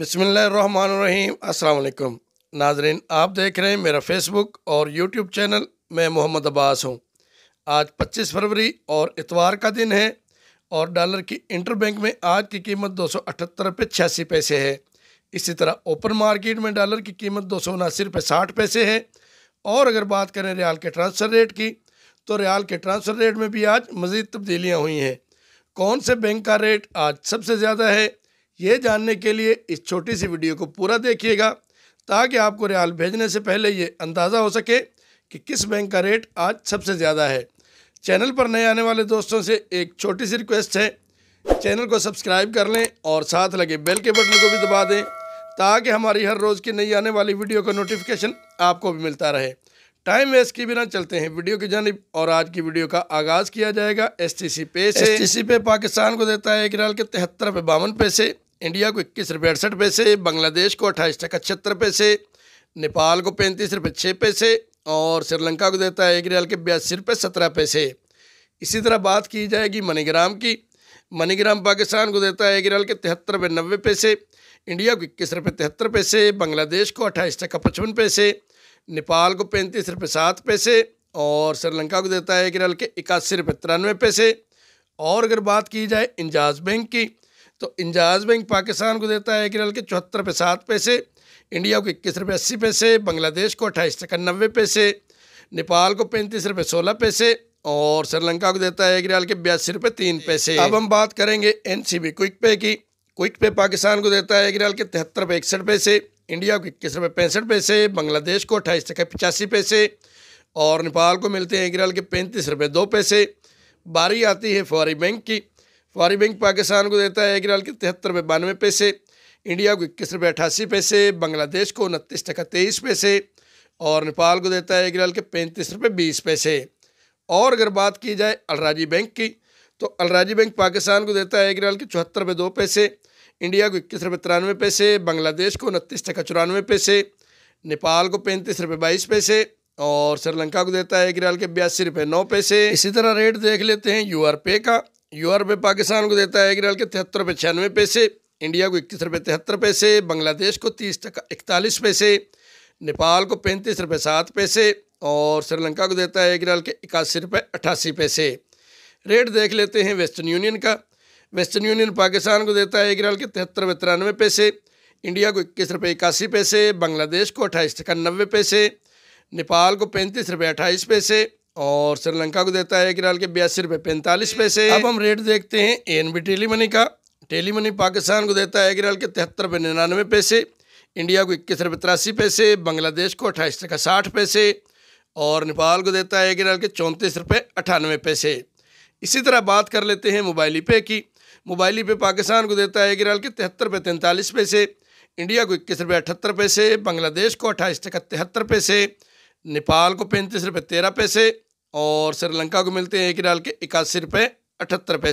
बसमीम अल्लाम नाजरीन आप देख रहे हैं मेरा फेसबुक और यूट्यूब चैनल मैं मोहम्मद अब्बास हूँ आज 25 फरवरी और इतवार का दिन है और डॉलर की इंटरबैंक में आज की कीमत दो सौ अठहत्तर रुपये छियासी पैसे है इसी तरह ओपन मार्केट में डॉलर की कीमत दो सौ उनासी रुपये साठ पैसे है और अगर बात करें रियाल के ट्रांसफ़र रेट की तो रियाल के ट्रांसफ़र रेट में भी आज मज़ीद तब्दीलियाँ हुई हैं कौन से बैंक का रेट आज सबसे ज़्यादा है ये जानने के लिए इस छोटी सी वीडियो को पूरा देखिएगा ताकि आपको रियाल भेजने से पहले ये अंदाज़ा हो सके कि किस बैंक का रेट आज सबसे ज़्यादा है चैनल पर नए आने वाले दोस्तों से एक छोटी सी रिक्वेस्ट है चैनल को सब्सक्राइब कर लें और साथ लगे बेल के बटन को भी दबा दें ताकि हमारी हर रोज़ की नई आने वाली वीडियो का नोटिफिकेशन आपको भी मिलता रहे टाइम वेस्ट के बिना चलते हैं वीडियो की जानब और आज की वीडियो का आगाज़ किया जाएगा एस टी सी पे से एस टी सी पे पाकिस्तान को देता है एक रियाल के तिहत्तर पे बावन पैसे इंडिया को इक्कीस रुपये अड़सठ पैसे बांग्लादेश को अट्ठाईस टका छिहत्तर पैसे नेपाल को पैंतीस रुपये छः पैसे और श्रीलंका को देता है एक रियाल के बयासी रुपये सत्रह पैसे इसी तरह बात की जाएगी मनीग्राम की मनीग्राम पाकिस्तान को देता है एक रियाल के तिहत्तर रुपये नब्बे पैसे इंडिया को इक्कीस रुपये तिहत्तर पैसे बांग्लादेश को अट्ठाईस टका पचपन पैसे नेपाल को पैंतीस रुपये सात पैसे और श्रीलंका को देता है एक रियाल के इक्यासी रुपये तिरानवे पैसे और अगर बात की जाए इंजाज बैंक की तो इंजाज बैंक पाकिस्तान को देता है एक रियल के चौहत्तर रुपये सात पैसे इंडिया को इक्कीस रुपये अस्सी पैसे बांग्लादेश को अट्ठाईस टका नब्बे पैसे नेपाल को पैंतीस रुपये सोलह पैसे और श्रीलंका को देता है एक रियाल के बयासी रुपये तीन पैसे अब हम बात करेंगे एन सी बी क्विक पे की क्विक पे पाकिस्तान को देता है एक रियाल के तिहत्तर रुपये इकसठ पैसे इंडिया को इक्कीस रुपये पैंसठ पैसे बांग्लादेश को अट्ठाईस टका पचासी पैसे और नेपाल को मिलते हैं एक रियाल के पैंतीस रुपये दो पैसे बारी आती है फौरी बैंक की फ़ारी बैंक पाकिस्तान को देता है एक रियाल के तिहत्तर रुपये बानवे पैसे इंडिया को इक्कीस रुपये अठासी पैसे बांग्लादेश को उनतीस टका तेईस पैसे और नेपाल को देता है एक रियाल के पैंतीस रुपये बीस पैसे और अगर बात की जाए अलराजी बैंक की तो अलराजी बैंक पाकिस्तान को देता है एक रियाल के चौहत्तर रुपये दो पैसे इंडिया को इक्कीस रुपये तिरानवे पैसे बांग्लादेश को उनतीस टका चौरानवे पैसे नेपाल को पैंतीस रुपये बाईस पैसे और श्रीलंका को देता है एक रियाल के बयासी रुपये नौ पैसे इसी तरह रेट देख लेते हैं यू आर पे का यू आर पाकिस्तान को देता है एक के तिहत्तर रुपये छियानवे पैसे इंडिया को इक्कीस रुपये तिहत्तर पैसे बांग्लादेश को तीस टका इकतालीस पैसे नेपाल को पैंतीस रुपये सात पैसे और श्रीलंका को देता है एक रियाल के इक्यासी रुपये अट्ठासी पैसे रेट देख लेते हैं वेस्टर्न यूनियन का वेस्टर्न यूनियन पाकिस्तान को देता है एक रियाल के तिहत्तर रुपये तिरानवे पैसे इंडिया को इक्कीस रुपये इक्यासी पैसे बांग्लादेश को अट्ठाईस टका नब्बे पैसे नेपाल को पैंतीस रुपये अट्ठाईस पैसे और श्रीलंका को देता है एक रियाल के बयासी रुपये पैंतालीस पैसे अब हम रेट देखते हैं एन बी टेली मनी का टेली मनी पाकिस्तान को देता है एक रियाल के तिहत्तर रुपये निन्यानवे पैसे इंडिया को इक्कीस रुपये तिरासी पैसे बांग्लादेश को अट्ठाईस टका साठ पैसे और नेपाल को देता है एक रियाल के चौंतीस रुपये अठानवे पैसे इसी तरह बात कर लेते हैं मोबाइली पे की मोबाइली पे पाकिस्तान को देता है एक रियाल के तिहत्तर रुपये तैंतालीस पैसे इंडिया को इक्कीस रुपये अठहत्तर पैसे बांग्लादेश को अट्ठाईस टका तिहत्तर पैसे नेपाल को पैंतीस रुपये तेरह पैसे और श्रीलंका को मिलते हैं एक डाल के इक्यासी रुपये अठहत्तर